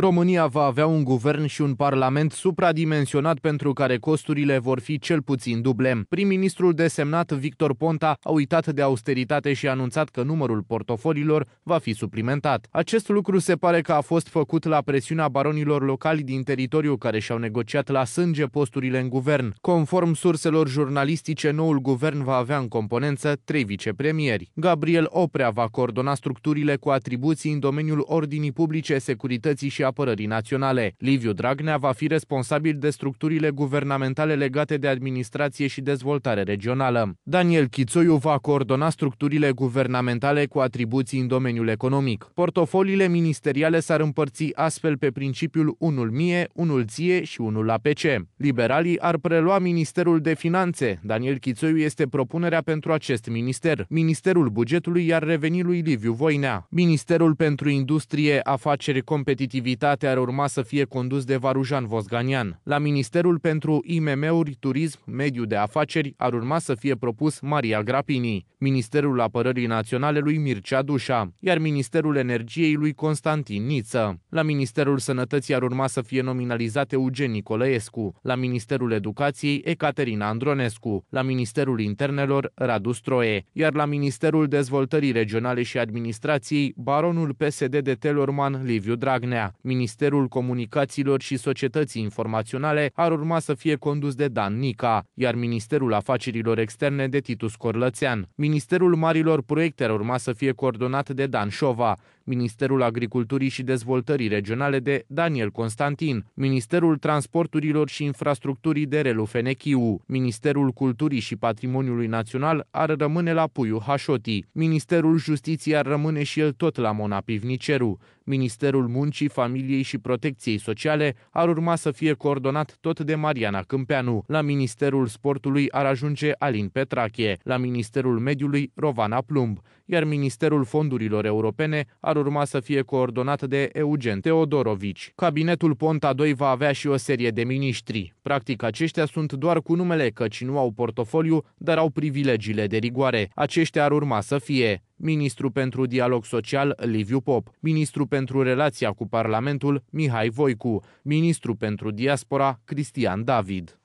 România va avea un guvern și un parlament supradimensionat pentru care costurile vor fi cel puțin duble. Prim-ministrul desemnat Victor Ponta a uitat de austeritate și a anunțat că numărul portofoliilor va fi suplimentat. Acest lucru se pare că a fost făcut la presiunea baronilor locali din teritoriu care și-au negociat la sânge posturile în guvern. Conform surselor jurnalistice, noul guvern va avea în componență trei vicepremieri. Gabriel Oprea va coordona structurile cu atribuții în domeniul ordinii publice, securității și apărării naționale. Liviu Dragnea va fi responsabil de structurile guvernamentale legate de administrație și dezvoltare regională. Daniel Chițoiu va coordona structurile guvernamentale cu atribuții în domeniul economic. Portofoliile ministeriale s-ar împărți astfel pe principiul unul mie, unul ție și unul APC. Liberalii ar prelua Ministerul de Finanțe. Daniel Chițoiu este propunerea pentru acest minister. Ministerul Bugetului i-ar reveni lui Liviu Voinea. Ministerul pentru Industrie, Afaceri, Competitivitate activitate ar urma să fie condus de Varujan Vosganian. La Ministerul pentru IMM-uri, Turism, Mediu de Afaceri ar urma să fie propus Maria Grapini, Ministerul Apărării Naționale lui Mircea Dușa, iar Ministerul Energiei lui Constantin Niță. La Ministerul Sănătății ar urma să fie nominalizat Eugen Nicolaescu, la Ministerul Educației Ecaterina Andronescu, la Ministerul Internelor Radu Stroie, iar la Ministerul Dezvoltării Regionale și Administrației baronul PSD de Telorman Liviu Dragnea. Ministerul Comunicațiilor și Societății Informaționale ar urma să fie condus de Dan Nica, iar Ministerul Afacerilor Externe de Titus Corlățean. Ministerul Marilor Proiecte ar urma să fie coordonat de Dan Șova, Ministerul Agriculturii și Dezvoltării Regionale de Daniel Constantin, Ministerul Transporturilor și Infrastructurii de Relu Fenechiu, Ministerul Culturii și Patrimoniului Național ar rămâne la Puiu Hașoti, Ministerul Justiției ar rămâne și el tot la Mona Pivniceru, Ministerul Muncii, Familiei și Protecției Sociale ar urma să fie coordonat tot de Mariana Câmpeanu, la Ministerul Sportului ar ajunge Alin Petrache, la Ministerul Mediului Rovana Plumb, iar Ministerul Fondurilor Europene ar urma să fie coordonată de Eugen Teodorovici. Cabinetul Ponta 2 va avea și o serie de miniștri. Practic, aceștia sunt doar cu numele, căci nu au portofoliu, dar au privilegiile de rigoare. Aceștia ar urma să fie ministru pentru dialog social Liviu Pop, ministru pentru relația cu Parlamentul Mihai Voicu, ministru pentru diaspora Cristian David.